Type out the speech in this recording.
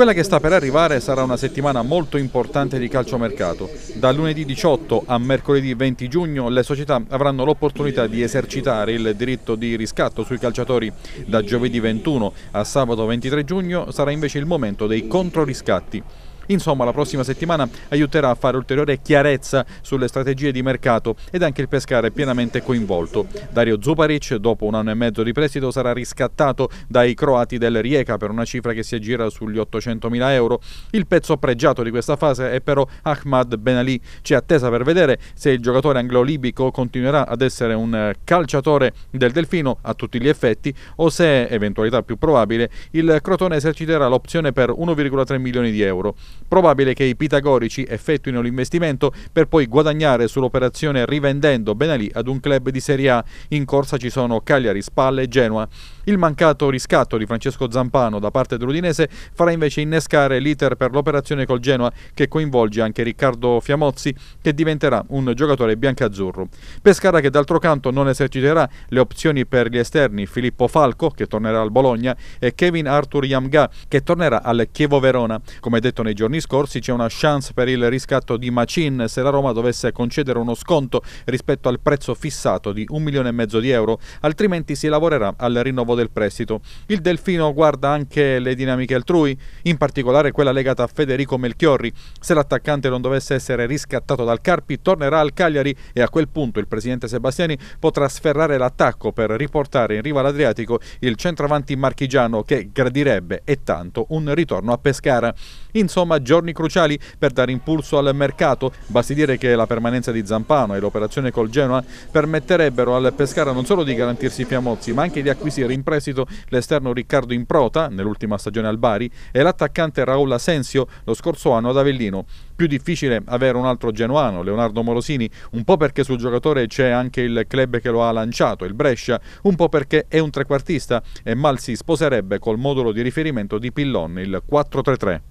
Quella che sta per arrivare sarà una settimana molto importante di calciomercato. Da lunedì 18 a mercoledì 20 giugno le società avranno l'opportunità di esercitare il diritto di riscatto sui calciatori. Da giovedì 21 a sabato 23 giugno sarà invece il momento dei controriscatti. Insomma, la prossima settimana aiuterà a fare ulteriore chiarezza sulle strategie di mercato ed anche il pescare è pienamente coinvolto. Dario Zuparic, dopo un anno e mezzo di prestito, sarà riscattato dai croati del Rijeka per una cifra che si aggira sugli 800.000 euro. Il pezzo pregiato di questa fase è però Ahmad Ben Ali. C'è attesa per vedere se il giocatore anglo-libico continuerà ad essere un eh, calciatore del Delfino a tutti gli effetti o se, eventualità più probabile, il Crotone eserciterà l'opzione per 1,3 milioni di euro probabile che i pitagorici effettuino l'investimento per poi guadagnare sull'operazione rivendendo Benalì ad un club di Serie A. In corsa ci sono Cagliari, Spalle e Genoa. Il mancato riscatto di Francesco Zampano da parte dell'Udinese farà invece innescare l'iter per l'operazione col Genoa che coinvolge anche Riccardo Fiamozzi che diventerà un giocatore biancazzurro. Pescara che d'altro canto non eserciterà le opzioni per gli esterni Filippo Falco che tornerà al Bologna e Kevin Arthur Yamga che tornerà al Chievo Verona. Come detto nei giorni scorsi c'è una chance per il riscatto di Macin se la Roma dovesse concedere uno sconto rispetto al prezzo fissato di un milione e mezzo di euro altrimenti si lavorerà al rinnovo del del prestito. Il Delfino guarda anche le dinamiche altrui, in particolare quella legata a Federico Melchiorri. Se l'attaccante non dovesse essere riscattato dal Carpi, tornerà al Cagliari e a quel punto il presidente Sebastiani potrà sferrare l'attacco per riportare in riva all'Adriatico il centravanti marchigiano che gradirebbe e tanto un ritorno a Pescara. Insomma, giorni cruciali per dare impulso al mercato. Basti dire che la permanenza di Zampano e l'operazione col Genoa permetterebbero al Pescara non solo di garantirsi i Fiamozzi, ma anche di acquisire in in prestito l'esterno Riccardo Improta nell'ultima stagione al Bari e l'attaccante Raul Asensio lo scorso anno ad Avellino. Più difficile avere un altro genuano, Leonardo Morosini, un po' perché sul giocatore c'è anche il club che lo ha lanciato, il Brescia, un po' perché è un trequartista e mal si sposerebbe col modulo di riferimento di Pillon, il 4-3-3.